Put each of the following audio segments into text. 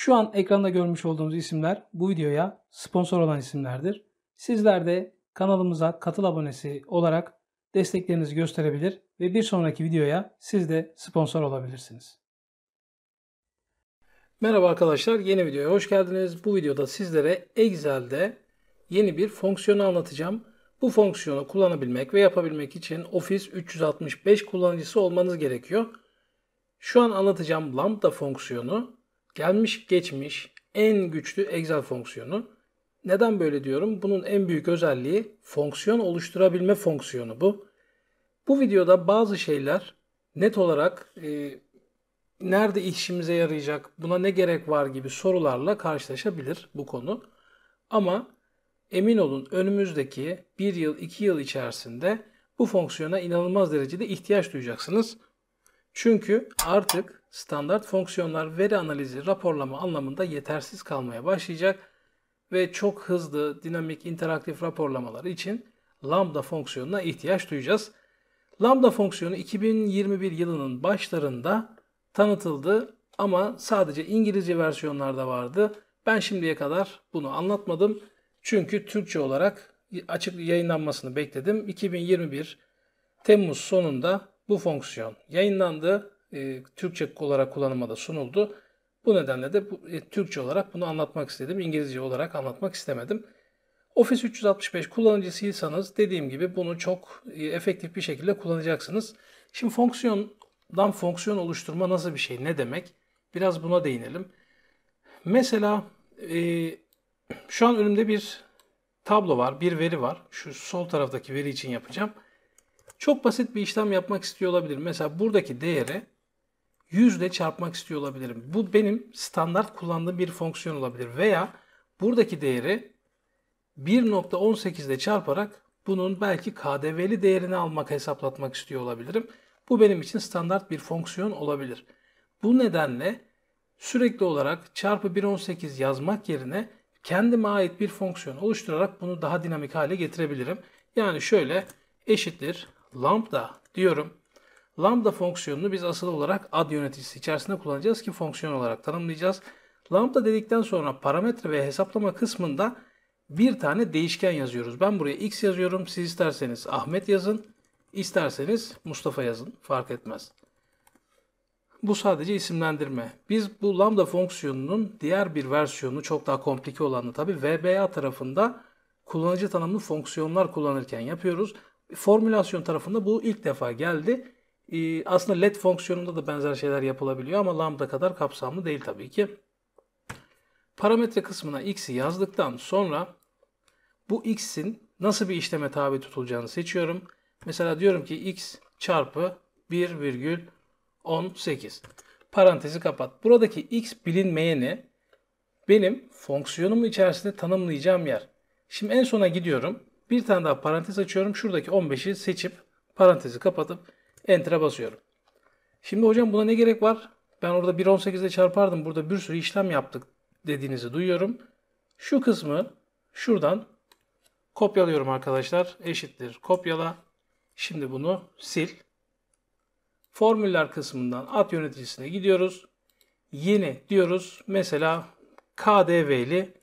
Şu an ekranda görmüş olduğunuz isimler bu videoya sponsor olan isimlerdir. Sizler de kanalımıza katıl abonesi olarak desteklerinizi gösterebilir ve bir sonraki videoya siz de sponsor olabilirsiniz. Merhaba arkadaşlar yeni videoya hoş geldiniz. Bu videoda sizlere Excel'de yeni bir fonksiyonu anlatacağım. Bu fonksiyonu kullanabilmek ve yapabilmek için Office 365 kullanıcısı olmanız gerekiyor. Şu an anlatacağım lambda fonksiyonu gelmiş geçmiş en güçlü Excel fonksiyonu. Neden böyle diyorum? Bunun en büyük özelliği fonksiyon oluşturabilme fonksiyonu bu. Bu videoda bazı şeyler net olarak e, nerede işimize yarayacak, buna ne gerek var gibi sorularla karşılaşabilir bu konu. Ama emin olun önümüzdeki 1 yıl 2 yıl içerisinde bu fonksiyona inanılmaz derecede ihtiyaç duyacaksınız. Çünkü artık standart fonksiyonlar veri analizi raporlama anlamında yetersiz kalmaya başlayacak ve çok hızlı dinamik interaktif raporlamalar için lambda fonksiyonuna ihtiyaç duyacağız. Lambda fonksiyonu 2021 yılının başlarında tanıtıldı ama sadece İngilizce versiyonlarda vardı. Ben şimdiye kadar bunu anlatmadım. Çünkü Türkçe olarak açık yayınlanmasını bekledim. 2021 Temmuz sonunda bu fonksiyon yayınlandı e, Türkçe olarak kullanıma da sunuldu. Bu nedenle de bu, e, Türkçe olarak bunu anlatmak istedim. İngilizce olarak anlatmak istemedim. Office 365 kullanıcısıysanız dediğim gibi bunu çok e, efektif bir şekilde kullanacaksınız. Şimdi fonksiyondan fonksiyon oluşturma nasıl bir şey, ne demek? Biraz buna değinelim. Mesela e, şu an önümde bir tablo var, bir veri var. Şu sol taraftaki veri için yapacağım. Çok basit bir işlem yapmak istiyor olabilir. Mesela buradaki değeri yüzle çarpmak istiyor olabilirim. Bu benim standart kullandığım bir fonksiyon olabilir veya buradaki değeri 1.18 ile çarparak bunun belki KDV'li değerini almak, hesaplatmak istiyor olabilirim. Bu benim için standart bir fonksiyon olabilir. Bu nedenle sürekli olarak çarpı 1.18 yazmak yerine kendime ait bir fonksiyon oluşturarak bunu daha dinamik hale getirebilirim. Yani şöyle eşittir lambda diyorum. Lambda fonksiyonunu biz asıl olarak ad yöneticisi içerisinde kullanacağız ki fonksiyon olarak tanımlayacağız. Lambda dedikten sonra parametre ve hesaplama kısmında bir tane değişken yazıyoruz. Ben buraya x yazıyorum. Siz isterseniz Ahmet yazın. isterseniz Mustafa yazın. Fark etmez. Bu sadece isimlendirme. Biz bu lambda fonksiyonunun diğer bir versiyonu çok daha komplike olanı tabi VBA tarafında kullanıcı tanımlı fonksiyonlar kullanırken yapıyoruz. Formülasyon tarafında bu ilk defa geldi. Ee, aslında led fonksiyonunda da benzer şeyler yapılabiliyor ama lambda kadar kapsamlı değil tabii ki. Parametre kısmına x'i yazdıktan sonra bu x'in nasıl bir işleme tabi tutulacağını seçiyorum. Mesela diyorum ki x çarpı 1,18 parantezi kapat. Buradaki x bilinmeyeni benim fonksiyonumun içerisinde tanımlayacağım yer. Şimdi en sona gidiyorum. Bir tane daha parantez açıyorum. Şuradaki 15'i seçip parantezi kapatıp Enter'a basıyorum. Şimdi hocam buna ne gerek var? Ben orada 1.18'de çarpardım. Burada bir sürü işlem yaptık dediğinizi duyuyorum. Şu kısmı şuradan kopyalıyorum arkadaşlar. Eşittir kopyala. Şimdi bunu sil. Formüller kısmından at yöneticisine gidiyoruz. Yeni diyoruz. Mesela KDV'li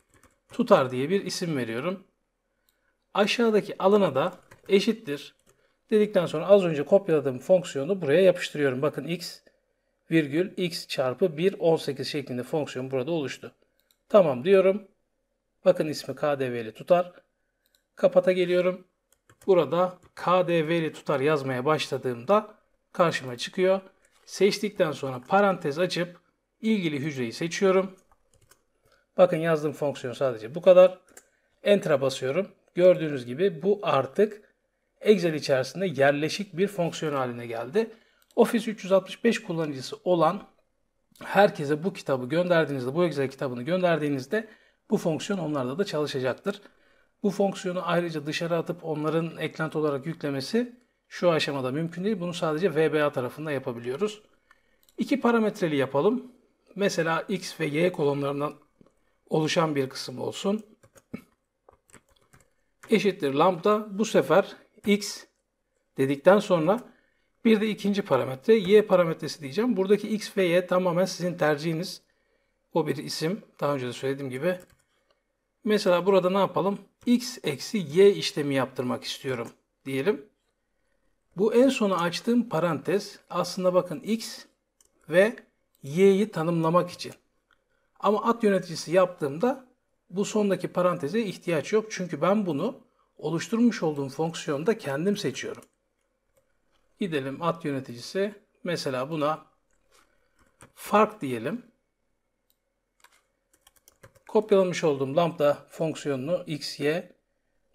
tutar diye bir isim veriyorum. Aşağıdaki alana da eşittir Dedikten sonra az önce kopyaladığım fonksiyonu buraya yapıştırıyorum. Bakın x virgül x çarpı 1 18 şeklinde fonksiyon burada oluştu. Tamam diyorum. Bakın ismi KDV'li tutar. Kapata geliyorum. Burada KDV'li tutar yazmaya başladığımda karşıma çıkıyor. Seçtikten sonra parantez açıp ilgili hücreyi seçiyorum. Bakın yazdığım fonksiyon sadece bu kadar. Enter'a basıyorum. Gördüğünüz gibi bu artık Excel içerisinde yerleşik bir fonksiyon haline geldi. Office 365 kullanıcısı olan herkese bu kitabı gönderdiğinizde, bu Excel kitabını gönderdiğinizde bu fonksiyon onlarda da çalışacaktır. Bu fonksiyonu ayrıca dışarı atıp onların eklenti olarak yüklemesi şu aşamada mümkün değil. Bunu sadece VBA tarafında yapabiliyoruz. İki parametreli yapalım. Mesela X ve Y kolonlarından oluşan bir kısım olsun. Eşittir lambda. Bu sefer x dedikten sonra bir de ikinci parametre y parametresi diyeceğim. Buradaki x ve y tamamen sizin tercihiniz. O bir isim. Daha önce de söylediğim gibi. Mesela burada ne yapalım? x eksi y işlemi yaptırmak istiyorum diyelim. Bu en sona açtığım parantez aslında bakın x ve y'yi tanımlamak için. Ama at yöneticisi yaptığımda bu sondaki paranteze ihtiyaç yok. Çünkü ben bunu oluşturmuş olduğum fonksiyonu da kendim seçiyorum. Gidelim at yöneticisi. Mesela buna fark diyelim. Kopyalamış olduğum lambda fonksiyonunu x, y,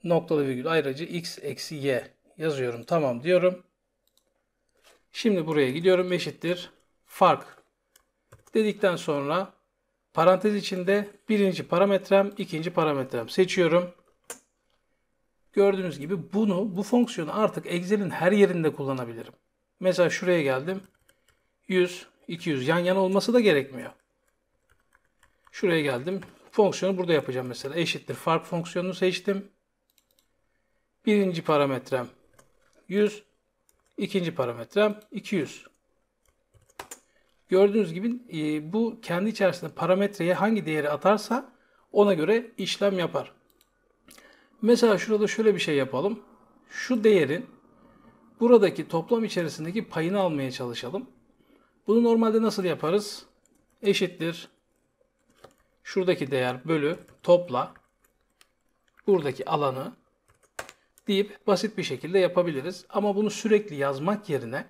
noktalı virgül ayrıcı x eksi y yazıyorum. Tamam diyorum. Şimdi buraya gidiyorum. Eşittir. Fark dedikten sonra parantez içinde birinci parametrem, ikinci parametrem seçiyorum. Gördüğünüz gibi bunu, bu fonksiyonu artık Excel'in her yerinde kullanabilirim. Mesela şuraya geldim. 100, 200 yan yana olması da gerekmiyor. Şuraya geldim. Fonksiyonu burada yapacağım mesela. Eşittir. Fark fonksiyonunu seçtim. Birinci parametrem 100. ikinci parametrem 200. Gördüğünüz gibi e, bu kendi içerisinde parametreye hangi değeri atarsa ona göre işlem yapar. Mesela şurada şöyle bir şey yapalım. Şu değerin buradaki toplam içerisindeki payını almaya çalışalım. Bunu normalde nasıl yaparız? Eşittir. Şuradaki değer bölü topla buradaki alanı deyip basit bir şekilde yapabiliriz. Ama bunu sürekli yazmak yerine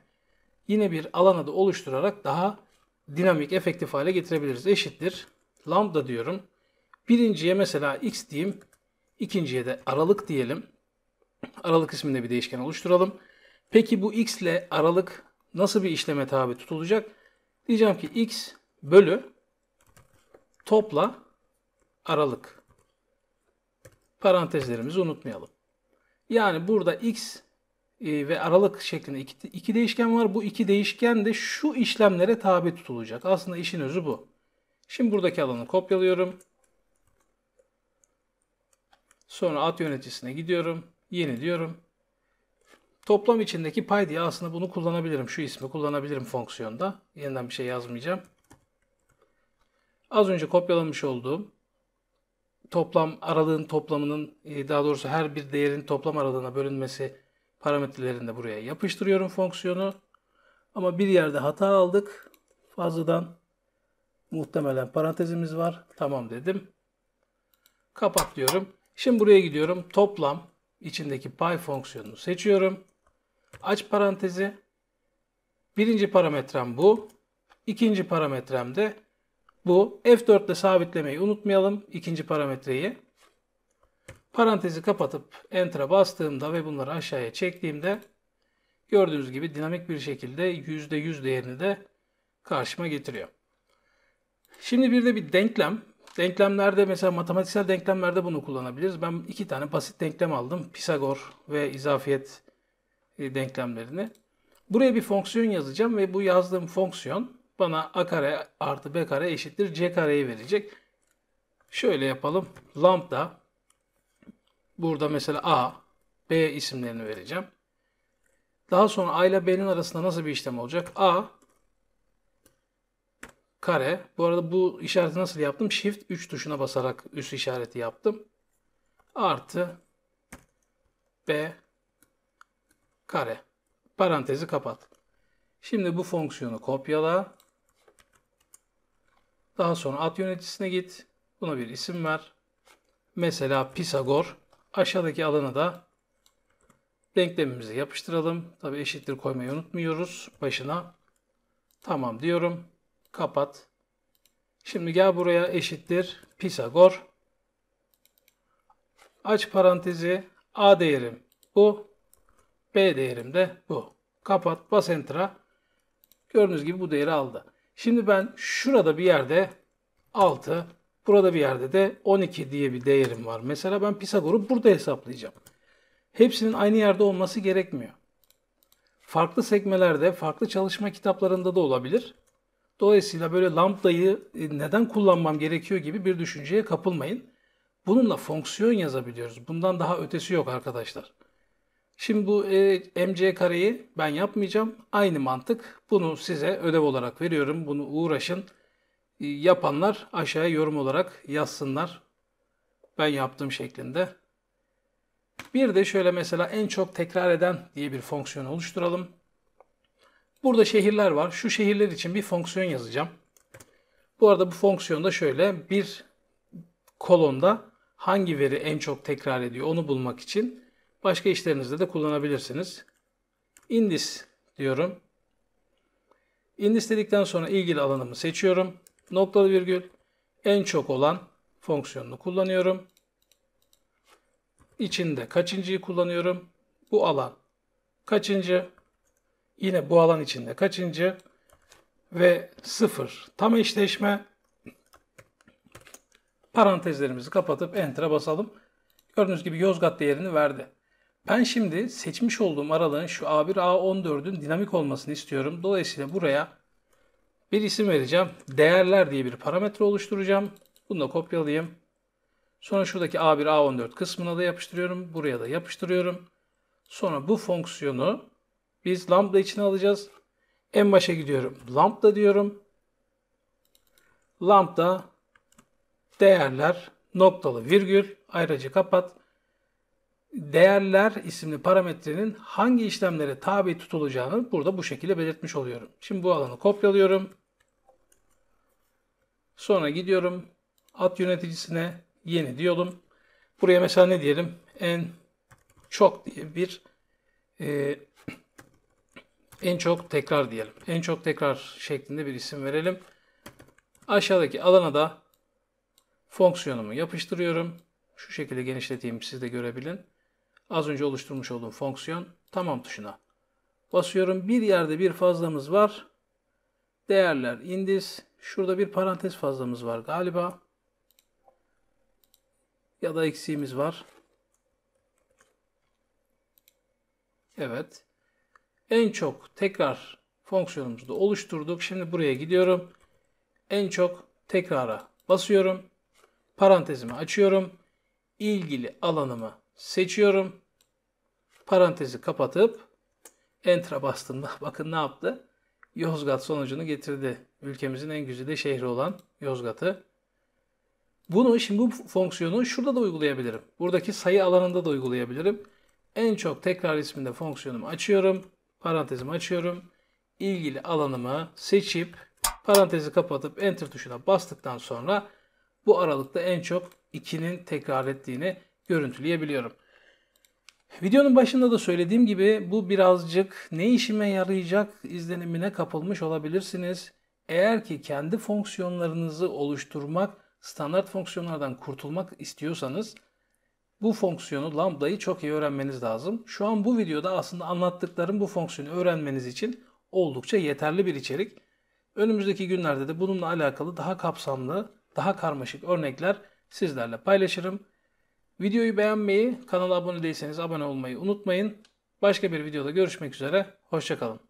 yine bir alanı da oluşturarak daha dinamik, efektif hale getirebiliriz. Eşittir. Lambda diyorum. Birinciye mesela x diyeyim. İkinciye de aralık diyelim. Aralık isminde bir değişken oluşturalım. Peki bu x ile aralık nasıl bir işleme tabi tutulacak? Diyeceğim ki x bölü topla aralık. Parantezlerimizi unutmayalım. Yani burada x e, ve aralık şeklinde iki, iki değişken var. Bu iki değişken de şu işlemlere tabi tutulacak. Aslında işin özü bu. Şimdi buradaki alanı kopyalıyorum. Sonra at yöneticisine gidiyorum. Yeni diyorum. Toplam içindeki pay diye aslında bunu kullanabilirim. Şu ismi kullanabilirim fonksiyonda. Yeniden bir şey yazmayacağım. Az önce kopyalamış olduğum toplam aralığın toplamının e, daha doğrusu her bir değerin toplam aralığına bölünmesi parametrelerinde buraya yapıştırıyorum fonksiyonu. Ama bir yerde hata aldık. Fazladan muhtemelen parantezimiz var. Tamam dedim. Kapat diyorum. Şimdi buraya gidiyorum. Toplam içindeki pay fonksiyonunu seçiyorum. Aç parantezi. Birinci parametrem bu. İkinci parametrem de bu. F4 ile sabitlemeyi unutmayalım. ikinci parametreyi. Parantezi kapatıp Enter'a bastığımda ve bunları aşağıya çektiğimde gördüğünüz gibi dinamik bir şekilde %100 değerini de karşıma getiriyor. Şimdi bir de bir denklem Denklemlerde mesela matematiksel denklemlerde bunu kullanabiliriz. Ben iki tane basit denklem aldım. Pisagor ve izafiyet e, denklemlerini. Buraya bir fonksiyon yazacağım ve bu yazdığım fonksiyon bana a kare artı b kare eşittir c kareyi verecek. Şöyle yapalım. Lambda burada mesela a, b isimlerini vereceğim. Daha sonra a ile b'nin arasında nasıl bir işlem olacak? a kare. Bu arada bu işareti nasıl yaptım? Shift 3 tuşuna basarak üst işareti yaptım. Artı B kare. Parantezi kapat. Şimdi bu fonksiyonu kopyala. Daha sonra at yöneticisine git. Buna bir isim ver. Mesela Pisagor. Aşağıdaki alana da denklemimizi yapıştıralım. Tabi eşittir koymayı unutmuyoruz başına. Tamam diyorum. Kapat. Şimdi gel buraya eşittir Pisagor. Aç parantezi A değerim bu. B değerim de bu. Kapat. Bas Enter'a. Gördüğünüz gibi bu değeri aldı. Şimdi ben şurada bir yerde 6, burada bir yerde de 12 diye bir değerim var. Mesela ben Pisagor'u burada hesaplayacağım. Hepsinin aynı yerde olması gerekmiyor. Farklı sekmelerde, farklı çalışma kitaplarında da olabilir. Dolayısıyla böyle lambdayı e, neden kullanmam gerekiyor gibi bir düşünceye kapılmayın. Bununla fonksiyon yazabiliyoruz. Bundan daha ötesi yok arkadaşlar. Şimdi bu e, mc kareyi ben yapmayacağım. Aynı mantık. Bunu size ödev olarak veriyorum. Bunu uğraşın. E, yapanlar aşağıya yorum olarak yazsınlar. Ben yaptığım şeklinde. Bir de şöyle mesela en çok tekrar eden diye bir fonksiyon oluşturalım. Burada şehirler var. Şu şehirler için bir fonksiyon yazacağım. Bu arada bu fonksiyonda şöyle bir kolonda hangi veri en çok tekrar ediyor onu bulmak için başka işlerinizde de kullanabilirsiniz. Indis diyorum. Indis dedikten sonra ilgili alanımı seçiyorum. Noktalı virgül en çok olan fonksiyonunu kullanıyorum. İçinde kaçıncıyı kullanıyorum? Bu alan kaçıncı? Yine bu alan içinde kaçıncı? Ve 0. Tam eşleşme. Parantezlerimizi kapatıp Enter'a basalım. Gördüğünüz gibi Yozgat değerini verdi. Ben şimdi seçmiş olduğum aralığın şu A1 A14'ün dinamik olmasını istiyorum. Dolayısıyla buraya bir isim vereceğim. Değerler diye bir parametre oluşturacağım. Bunu da kopyalayayım. Sonra şuradaki A1 A14 kısmına da yapıştırıyorum. Buraya da yapıştırıyorum. Sonra bu fonksiyonu biz lambda için alacağız. En başa gidiyorum. Lambda diyorum. Lambda değerler noktalı virgül ayrıca kapat. Değerler isimli parametrenin hangi işlemlere tabi tutulacağını burada bu şekilde belirtmiş oluyorum. Şimdi bu alanı kopyalıyorum. Sonra gidiyorum at yöneticisine yeni diyorum. Buraya mesela ne diyelim? En çok diye bir e, en çok tekrar diyelim. En çok tekrar şeklinde bir isim verelim. Aşağıdaki alana da fonksiyonumu yapıştırıyorum. Şu şekilde genişleteyim siz de görebilin. Az önce oluşturmuş olduğum fonksiyon tamam tuşuna basıyorum. Bir yerde bir fazlamız var. Değerler indiz. Şurada bir parantez fazlamız var galiba. Ya da eksiğimiz var. Evet. En çok tekrar fonksiyonumuzu oluşturduk. Şimdi buraya gidiyorum. En çok tekrara basıyorum. Parantezimi açıyorum. İlgili alanımı seçiyorum. Parantezi kapatıp Enter'a bastığımda bakın ne yaptı? Yozgat sonucunu getirdi. Ülkemizin en güzide şehri olan Yozgat'ı. Bunu şimdi bu fonksiyonu şurada da uygulayabilirim. Buradaki sayı alanında da uygulayabilirim. En çok tekrar isminde fonksiyonumu açıyorum parantezimi açıyorum. İlgili alanımı seçip parantezi kapatıp enter tuşuna bastıktan sonra bu aralıkta en çok 2'nin tekrar ettiğini görüntüleyebiliyorum. Videonun başında da söylediğim gibi bu birazcık ne işime yarayacak izlenimine kapılmış olabilirsiniz. Eğer ki kendi fonksiyonlarınızı oluşturmak, standart fonksiyonlardan kurtulmak istiyorsanız bu fonksiyonu lambdayı çok iyi öğrenmeniz lazım. Şu an bu videoda aslında anlattıklarım bu fonksiyonu öğrenmeniz için oldukça yeterli bir içerik. Önümüzdeki günlerde de bununla alakalı daha kapsamlı, daha karmaşık örnekler sizlerle paylaşırım. Videoyu beğenmeyi, kanala abone değilseniz abone olmayı unutmayın. Başka bir videoda görüşmek üzere, hoşçakalın.